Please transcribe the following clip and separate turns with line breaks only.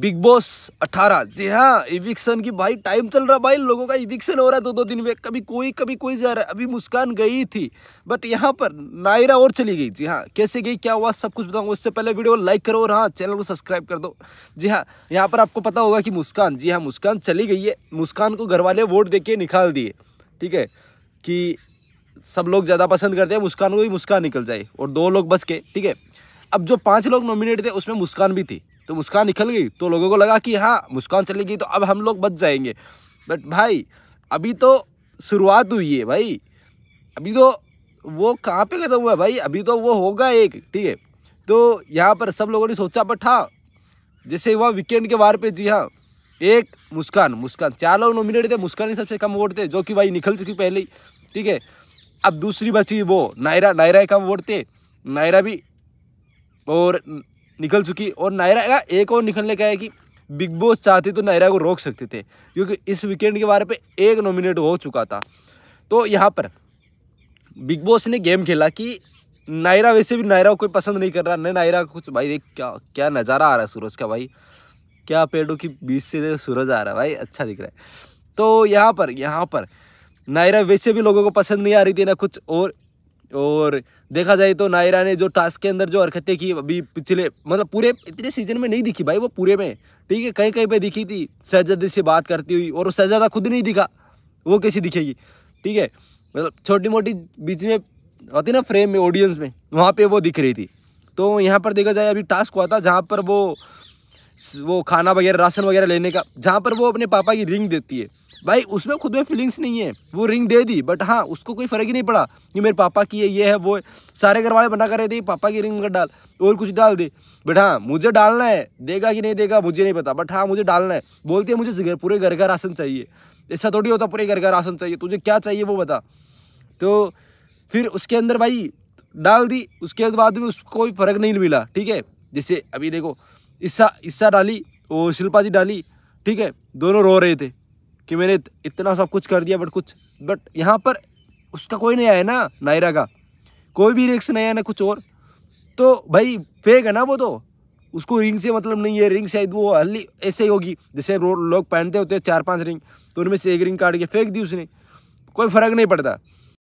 big boss 18 जी हाँ eviction की भाई टाइम चल रहा भाई लोगों का इविक्शन हो रहा है दो दो दिन में कभी कोई कभी कोई जा रहा है अभी मुस्कान गई थी बट यहाँ पर नायरा और चली गई जी हाँ कैसे गई क्या हुआ सब कुछ बताऊँगा उससे पहले वीडियो लाइक करो और हाँ चैनल को सब्सक्राइब कर दो जी हाँ यहाँ पर आपको पता होगा कि मुस्कान जी हाँ मुस्कान चली गई है मुस्कान को घर वाले वोट दे के निकाल दिए ठीक है कि सब लोग ज़्यादा पसंद करते हैं मुस्कान को ही मुस्कान निकल जाए और दो लोग बच के ठीक है अब जो पाँच लोग नॉमिनेट थे उसमें मुस्कान भी थी तो मुस्कान निकल गई तो लोगों को लगा कि हाँ मुस्कान चली गई तो अब हम लोग बच जाएंगे बट भाई अभी तो शुरुआत हुई है भाई अभी तो वो कहाँ पे ख़त्म हुआ भाई अभी तो वो होगा एक ठीक है तो यहाँ पर सब लोगों ने सोचा बट हाँ जैसे हुआ वीकेंड के बार पे जी हाँ एक मुस्कान मुस्कान चार लोग नॉमिनेट थे मुस्कान ही सबसे कम वोट थे जो कि भाई निकल चुकी पहले ही ठीक है अब दूसरी बची वो नायरा नायरा कम वोट थे नायरा भी और निकल चुकी और नायरा का एक और निकलने का है कि बिग बॉस चाहते तो नायरा को रोक सकते थे क्योंकि इस वीकेंड के बारे पे एक नॉमिनेट हो चुका था तो यहाँ पर बिग बॉस ने गेम खेला कि नायरा वैसे भी नायरा को कोई पसंद नहीं कर रहा नहीं नायरा कुछ भाई देख क्या क्या नज़ारा आ रहा है सूरज का भाई क्या पेड़ों की बीच से सूरज आ रहा है भाई अच्छा दिख रहा है तो यहाँ पर यहाँ पर नायरा वैसे भी लोगों को पसंद नहीं आ रही थी ना कुछ और और देखा जाए तो नायरा ने जो टास्क के अंदर जो हरकतें की अभी पिछले मतलब पूरे इतने सीजन में नहीं दिखी भाई वो पूरे में ठीक है कहीं कहीं पे दिखी थी शहजादे से बात करती हुई और शहजादा खुद नहीं दिखा वो कैसी दिखेगी ठीक है मतलब छोटी मोटी बीच में होती ना फ्रेम में ऑडियंस में वहाँ पर वो दिख रही थी तो यहाँ पर देखा जाए अभी टास्क हुआ था जहाँ पर वो वो खाना वगैरह राशन वगैरह लेने का जहाँ पर वो अपने पापा की रिंग देती है भाई उसमें खुद में फीलिंग्स नहीं है वो रिंग दे दी बट हाँ उसको कोई फ़र्क ही नहीं पड़ा कि मेरे पापा की है ये है वो है सारे घर वाले मना कर रहे थे पापा की रिंग मत डाल और कुछ डाल दे बट हाँ मुझे डालना है देगा कि नहीं देगा मुझे नहीं पता बट हाँ मुझे डालना है बोलते हैं मुझे पूरे घर का राशन चाहिए ऐसा थोड़ी होता पूरे घर का राशन चाहिए तुझे क्या चाहिए वो बता तो फिर उसके अंदर भाई डाल दी उसके बाद में उसको कोई फ़र्क नहीं मिला ठीक है जैसे अभी देखो इस्सा इस्सा डाली और शिल्पा जी डाली ठीक है दोनों रो रहे थे कि मैंने इतना सब कुछ कर दिया बट कुछ बट यहाँ पर उसका कोई नहीं आया ना नायरा का कोई भी रिक्स नहीं आया ना कुछ और तो भाई फेक है ना वो तो उसको रिंग से मतलब नहीं है रिंग शायद वो हल्ली ऐसे ही होगी जैसे लोग पहनते होते हैं चार पाँच रिंग तो उनमें से एक रिंग काट के फेंक दी उसने कोई फ़र्क नहीं पड़ता